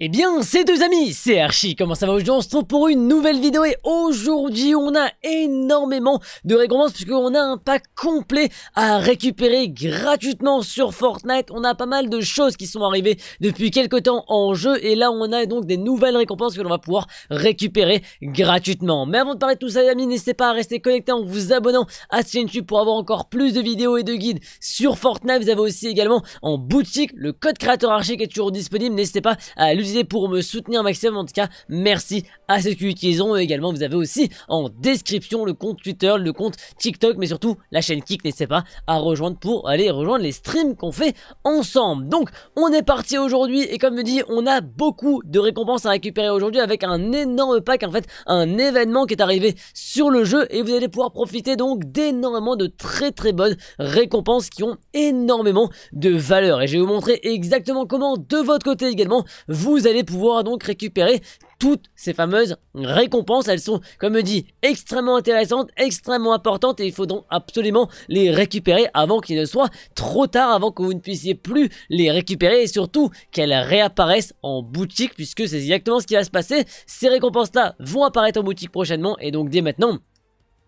Eh bien, c'est deux amis, c'est Archie, comment ça va aujourd'hui On se retrouve pour une nouvelle vidéo et aujourd'hui on a énormément de récompenses puisqu'on a un pack complet à récupérer gratuitement sur Fortnite. On a pas mal de choses qui sont arrivées depuis quelques temps en jeu et là on a donc des nouvelles récompenses que l'on va pouvoir récupérer gratuitement. Mais avant de parler de tout ça les amis, n'hésitez pas à rester connecté en vous abonnant à cette YouTube pour avoir encore plus de vidéos et de guides sur Fortnite. Vous avez aussi également en boutique le code créateur Archie qui est toujours disponible, n'hésitez pas à lui pour me soutenir maximum. En tout cas, merci à ceux qui l'utiliseront. Également, vous avez aussi en description le compte Twitter, le compte TikTok, mais surtout la chaîne Kik. N'hésitez pas à rejoindre pour aller rejoindre les streams qu'on fait ensemble. Donc, on est parti aujourd'hui et comme je dis, on a beaucoup de récompenses à récupérer aujourd'hui avec un énorme pack, en fait, un événement qui est arrivé sur le jeu et vous allez pouvoir profiter donc d'énormément de très très bonnes récompenses qui ont énormément de valeur. Et je vais vous montrer exactement comment de votre côté également vous vous allez pouvoir donc récupérer toutes ces fameuses récompenses. Elles sont, comme dit, extrêmement intéressantes, extrêmement importantes et il faudra absolument les récupérer avant qu'il ne soit trop tard, avant que vous ne puissiez plus les récupérer et surtout qu'elles réapparaissent en boutique puisque c'est exactement ce qui va se passer. Ces récompenses-là vont apparaître en boutique prochainement et donc dès maintenant,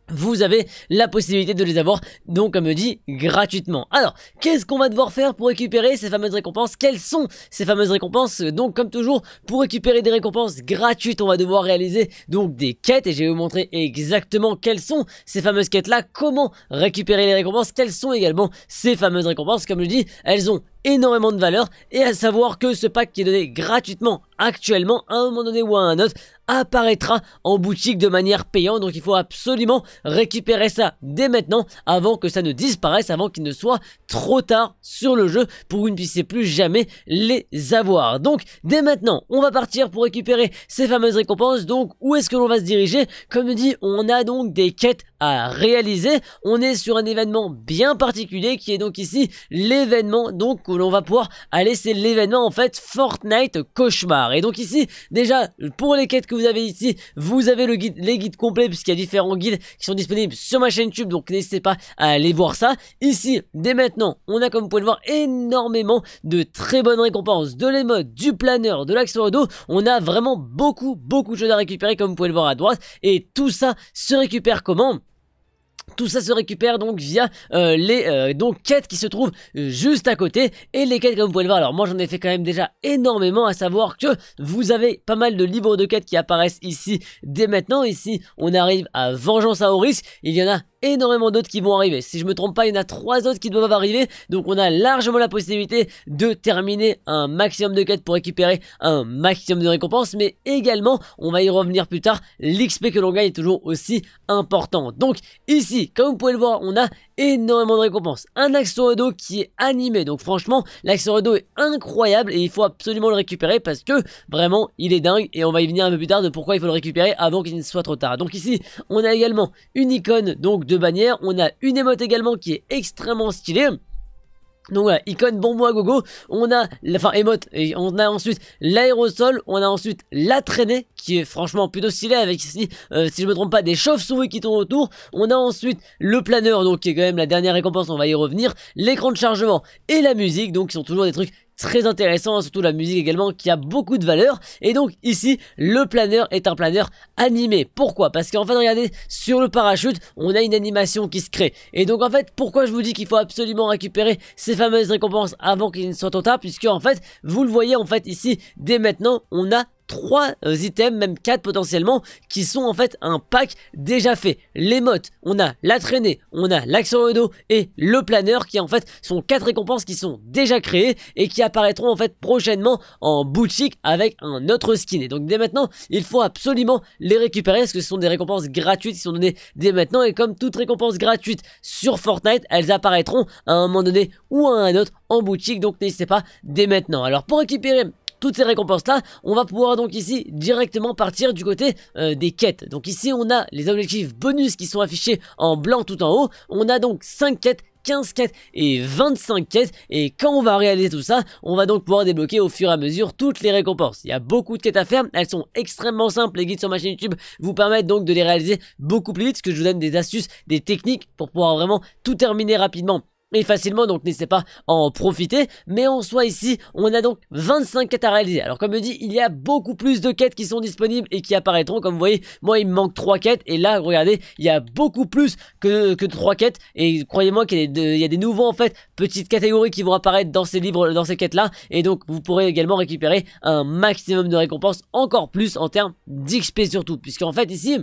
vous avez la possibilité de les avoir, donc comme dit, gratuitement. Alors, qu'est-ce qu'on va devoir faire pour récupérer ces fameuses récompenses Quelles sont ces fameuses récompenses Donc, comme toujours, pour récupérer des récompenses gratuites, on va devoir réaliser donc des quêtes, et je vais vous montrer exactement quelles sont ces fameuses quêtes-là, comment récupérer les récompenses, quelles sont également ces fameuses récompenses. Comme je dis, elles ont énormément de valeur et à savoir que ce pack qui est donné gratuitement actuellement à un moment donné ou à un autre apparaîtra en boutique de manière payante donc il faut absolument récupérer ça dès maintenant avant que ça ne disparaisse avant qu'il ne soit trop tard sur le jeu pour que vous ne puissiez plus jamais les avoir donc dès maintenant on va partir pour récupérer ces fameuses récompenses donc où est-ce que l'on va se diriger comme dit on a donc des quêtes à réaliser on est sur un événement bien particulier qui est donc ici l'événement donc on va pouvoir aller, c'est l'événement en fait Fortnite Cauchemar. Et donc ici, déjà, pour les quêtes que vous avez ici, vous avez le guide, les guides complets puisqu'il y a différents guides qui sont disponibles sur ma chaîne YouTube, donc n'hésitez pas à aller voir ça. Ici, dès maintenant, on a comme vous pouvez le voir énormément de très bonnes récompenses, de l'émote, du planeur, de dos On a vraiment beaucoup, beaucoup de choses à récupérer comme vous pouvez le voir à droite. Et tout ça se récupère comment tout ça se récupère donc via euh, les euh, quêtes qui se trouvent euh, juste à côté et les quêtes comme vous pouvez le voir. Alors moi j'en ai fait quand même déjà énormément à savoir que vous avez pas mal de livres de quêtes qui apparaissent ici dès maintenant. Ici on arrive à Vengeance à horus. il y en a énormément d'autres qui vont arriver. Si je me trompe pas, il y en a trois autres qui doivent arriver. Donc on a largement la possibilité de terminer un maximum de quêtes pour récupérer un maximum de récompenses. Mais également, on va y revenir plus tard, l'XP que l'on gagne est toujours aussi important. Donc ici, comme vous pouvez le voir, on a énormément de récompenses. Un axe d'eau qui est animé. Donc franchement, l'axe d'eau est incroyable et il faut absolument le récupérer parce que vraiment, il est dingue. Et on va y venir un peu plus tard de pourquoi il faut le récupérer avant qu'il ne soit trop tard. Donc ici, on a également une icône donc de bannière. On a une émote également qui est extrêmement stylée. Donc voilà, icône bon go gogo, on a, enfin émote, et on a ensuite l'aérosol, on a ensuite la traînée, qui est franchement plutôt stylée avec ici, euh, si je me trompe pas, des chauves-souris qui tournent autour, on a ensuite le planeur, donc qui est quand même la dernière récompense, on va y revenir, l'écran de chargement et la musique, donc qui sont toujours des trucs très intéressant, surtout la musique également qui a beaucoup de valeur. Et donc ici, le planeur est un planeur animé. Pourquoi Parce qu'en fait, regardez, sur le parachute, on a une animation qui se crée. Et donc en fait, pourquoi je vous dis qu'il faut absolument récupérer ces fameuses récompenses avant qu'il ne soit en tard Puisque en fait, vous le voyez en fait ici, dès maintenant, on a trois euh, items, même quatre potentiellement, qui sont en fait un pack déjà fait. Les mottes, on a la traînée, on a l'action dos et le planeur qui en fait sont quatre récompenses qui sont déjà créées et qui apparaîtront en fait prochainement en boutique avec un autre skin. Et donc dès maintenant, il faut absolument les récupérer parce que ce sont des récompenses gratuites qui sont données dès maintenant et comme toute récompense gratuite sur Fortnite, elles apparaîtront à un moment donné ou à un autre en boutique. Donc n'hésitez pas dès maintenant. Alors pour récupérer toutes ces récompenses-là, on va pouvoir donc ici directement partir du côté euh, des quêtes. Donc ici, on a les objectifs bonus qui sont affichés en blanc tout en haut. On a donc 5 quêtes 15 quêtes et 25 quêtes et quand on va réaliser tout ça, on va donc pouvoir débloquer au fur et à mesure toutes les récompenses. Il y a beaucoup de quêtes à faire, elles sont extrêmement simples, les guides sur ma chaîne YouTube vous permettent donc de les réaliser beaucoup plus vite que je vous donne des astuces, des techniques pour pouvoir vraiment tout terminer rapidement facilement, donc n'hésitez pas à en profiter. Mais en soit ici, on a donc 25 quêtes à réaliser. Alors comme je dis, il y a beaucoup plus de quêtes qui sont disponibles et qui apparaîtront. Comme vous voyez, moi il me manque 3 quêtes et là, regardez, il y a beaucoup plus que, que 3 quêtes. Et croyez-moi qu'il y, a des nouveaux en fait, petites catégories qui vont apparaître dans ces livres, dans ces quêtes là. Et donc vous pourrez également récupérer un maximum de récompenses, encore plus en termes d'XP surtout. Puisque, en fait ici...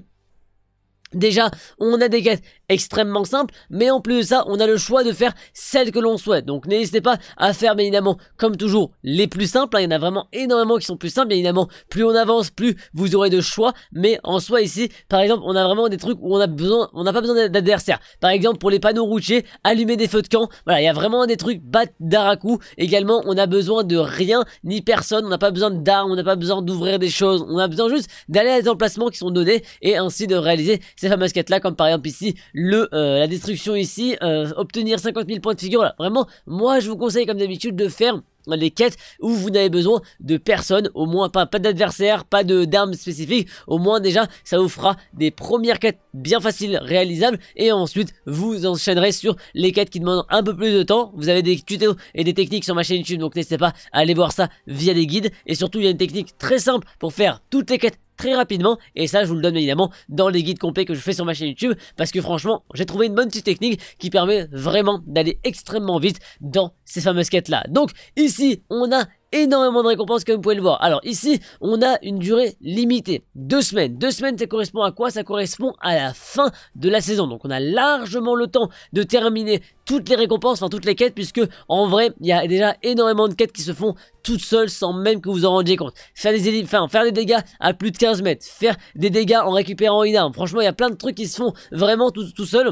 Déjà, on a des quêtes extrêmement simple, mais en plus de ça, on a le choix de faire celle que l'on souhaite. Donc n'hésitez pas à faire, bien évidemment, comme toujours, les plus simples. Hein. Il y en a vraiment énormément qui sont plus simples, bien évidemment. Plus on avance, plus vous aurez de choix. Mais en soi, ici, par exemple, on a vraiment des trucs où on a besoin, on n'a pas besoin d'adversaires. Par exemple, pour les panneaux routiers, allumer des feux de camp. Voilà, il y a vraiment des trucs bat d'araku. Également, on a besoin de rien ni personne. On n'a pas besoin d'armes, on n'a pas besoin d'ouvrir des choses. On a besoin juste d'aller à des emplacements qui sont donnés et ainsi de réaliser ces fameuses quêtes là, comme par exemple ici, le euh, la destruction ici, euh, obtenir 50 000 points de figure. vraiment, moi je vous conseille comme d'habitude de faire les quêtes où vous n'avez besoin de personne, au moins pas, pas d'adversaire, pas d'armes spécifiques, au moins déjà ça vous fera des premières quêtes bien faciles, réalisables, et ensuite vous enchaînerez sur les quêtes qui demandent un peu plus de temps, vous avez des tutos et des techniques sur ma chaîne YouTube, donc n'hésitez pas à aller voir ça via des guides, et surtout il y a une technique très simple pour faire toutes les quêtes très rapidement. Et ça, je vous le donne évidemment dans les guides complets que je fais sur ma chaîne YouTube. Parce que franchement, j'ai trouvé une bonne petite technique qui permet vraiment d'aller extrêmement vite dans ces fameuses quêtes-là. Donc ici, on a énormément de récompenses comme vous pouvez le voir. Alors ici, on a une durée limitée, deux semaines. Deux semaines, ça correspond à quoi Ça correspond à la fin de la saison. Donc on a largement le temps de terminer toutes les récompenses, enfin toutes les quêtes, puisque en vrai, il y a déjà énormément de quêtes qui se font toutes seules sans même que vous en rendiez compte. Faire des, enfin, faire des dégâts à plus de 15 mètres, faire des dégâts en récupérant une arme. Franchement, il y a plein de trucs qui se font vraiment tout, tout seul.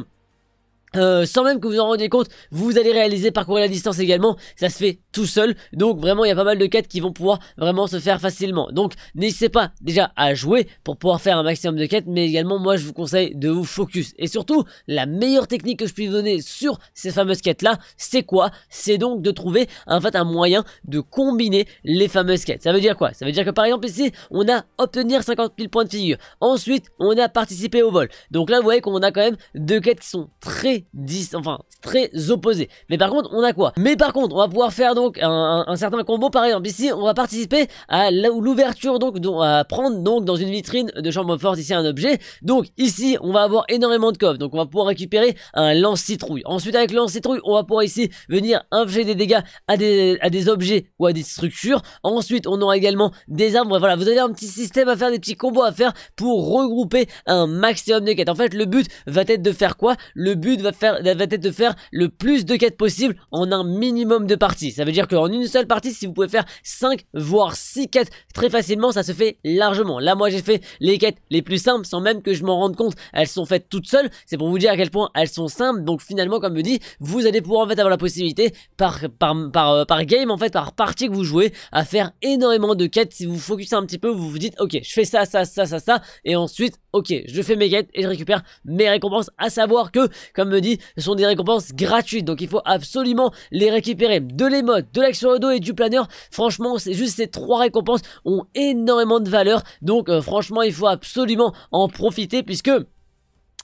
Euh, sans même que vous en rendiez compte, vous allez réaliser parcourir la distance également, ça se fait tout seul, donc vraiment il y a pas mal de quêtes qui vont pouvoir vraiment se faire facilement. Donc n'hésitez pas déjà à jouer pour pouvoir faire un maximum de quêtes, mais également moi je vous conseille de vous focus. Et surtout, la meilleure technique que je puisse donner sur ces fameuses quêtes là, c'est quoi C'est donc de trouver en fait un moyen de combiner les fameuses quêtes. Ça veut dire quoi Ça veut dire que par exemple ici, on a obtenir 50 000 points de figure, ensuite on a participé au vol. Donc là vous voyez qu'on a quand même deux quêtes qui sont très 10, enfin très opposé Mais par contre, on a quoi Mais par contre, on va pouvoir faire donc un, certain combo. Par exemple, ici, on va participer à l'ouverture donc à prendre donc dans une vitrine de chambre forte ici un objet. Donc ici, on va avoir énormément de coffres. Donc on va pouvoir récupérer un lance citrouille. Ensuite, avec le lance citrouille, on va pouvoir ici venir infliger des dégâts à des objets ou à des structures. Ensuite, on aura également des armes Voilà, vous avez un petit système à faire, des petits combos à faire pour regrouper un maximum de quêtes. En fait, le but va être de faire quoi Le but va faire, être de faire le plus de quêtes possible en un minimum de parties. Ça veut dire qu'en une seule partie, si vous pouvez faire 5 voire 6 quêtes très facilement, ça se fait largement. Là, moi, j'ai fait les quêtes les plus simples sans même que je m'en rende compte. Elles sont faites toutes seules. C'est pour vous dire à quel point elles sont simples. Donc finalement, comme je dis vous allez pouvoir en fait avoir la possibilité par, par, euh, par, game, en fait, par partie que vous jouez, à faire énormément de quêtes. Si vous vous focussez un petit peu, vous vous dites, ok, je fais ça, ça, ça, ça, ça. Et ensuite, ok, je fais mes quêtes et je récupère mes récompenses. À savoir que, comme me ce sont des récompenses gratuites, donc il faut absolument les récupérer. De l'émote, de l'action dos et du planeur, franchement, c'est juste ces trois récompenses ont énormément de valeur, donc euh, franchement, il faut absolument en profiter puisque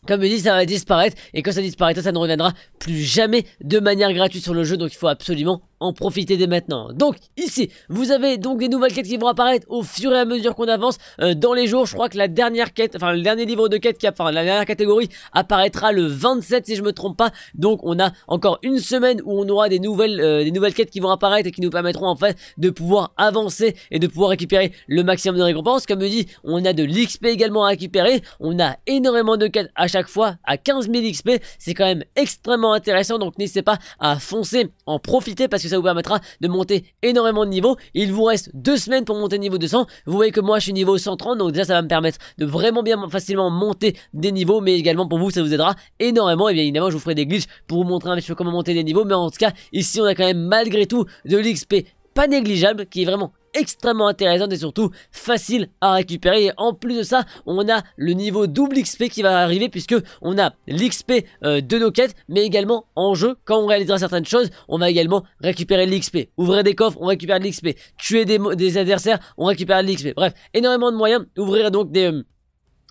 comme je dis, ça va disparaître, et quand ça disparaîtra, ça ne reviendra plus jamais de manière gratuite sur le jeu, donc il faut absolument en profiter dès maintenant. Donc ici, vous avez donc des nouvelles quêtes qui vont apparaître au fur et à mesure qu'on avance euh, dans les jours. Je crois que la dernière quête, enfin le dernier livre de quête qui enfin la dernière catégorie apparaîtra le 27 si je me trompe pas. Donc on a encore une semaine où on aura des nouvelles euh, des nouvelles quêtes qui vont apparaître et qui nous permettront en fait de pouvoir avancer et de pouvoir récupérer le maximum de récompenses. Comme je dis, on a de l'XP également à récupérer. On a énormément de quêtes à chaque fois à 15 000 XP. C'est quand même extrêmement intéressant. Donc n'hésitez pas à foncer, en profiter parce que ça vous permettra de monter énormément de niveau. Il vous reste deux semaines pour monter niveau 200. Vous voyez que moi je suis niveau 130, donc déjà ça va me permettre de vraiment bien facilement monter des niveaux, mais également pour vous ça vous aidera énormément. Et bien évidemment je vous ferai des glitches pour vous montrer un petit peu comment monter des niveaux, mais en tout cas ici on a quand même malgré tout de l'XP pas négligeable, qui est vraiment extrêmement intéressante et surtout facile à récupérer. Et en plus de ça, on a le niveau double XP qui va arriver puisque on a l'XP euh, de nos quêtes, mais également en jeu, quand on réalisera certaines choses, on va également récupérer l'XP. Ouvrir des coffres, on récupère de l'XP. Tuer des, adversaires, on récupère de l'XP. Bref, énormément de moyens. Ouvrir donc des... Euh,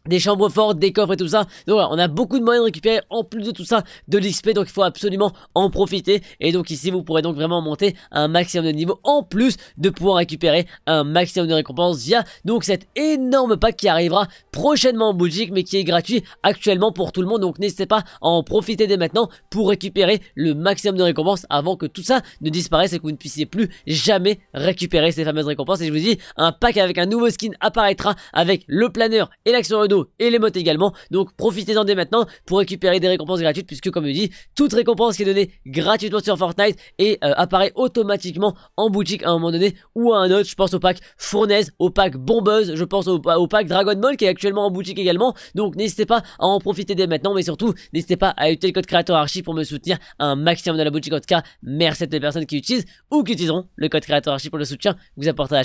des chambres fortes, des coffres et tout ça. Donc voilà, on a beaucoup de moyens de récupérer en plus de tout ça de l'XP, donc il faut absolument en profiter. Et donc ici, vous pourrez donc vraiment monter un maximum de niveau en plus de pouvoir récupérer un maximum de récompenses via donc cet énorme pack qui arrivera prochainement en boutique mais qui est gratuit actuellement pour tout le monde. Donc n'hésitez pas à en profiter dès maintenant pour récupérer le maximum de récompenses avant que tout ça ne disparaisse et que vous ne puissiez plus jamais récupérer ces fameuses récompenses. Et je vous dis, un pack avec un nouveau skin apparaîtra avec le planeur et l'action et les modes également. Donc profitez-en dès maintenant pour récupérer des récompenses gratuites puisque comme je dis, toute récompense qui est donnée gratuitement sur Fortnite et euh, apparaît automatiquement en boutique à un moment donné ou à un autre. Je pense au pack Fournaise, au pack Bombeuse, je pense au, pack Dragon Ball qui est actuellement en boutique également. Donc n'hésitez pas à en profiter dès maintenant mais surtout n'hésitez pas à utiliser le code créateur Archie pour me soutenir un maximum de la boutique. En tout cas, merci à toutes les personnes qui utilisent ou qui utiliseront le code créateur archi pour le soutien vous apportez à la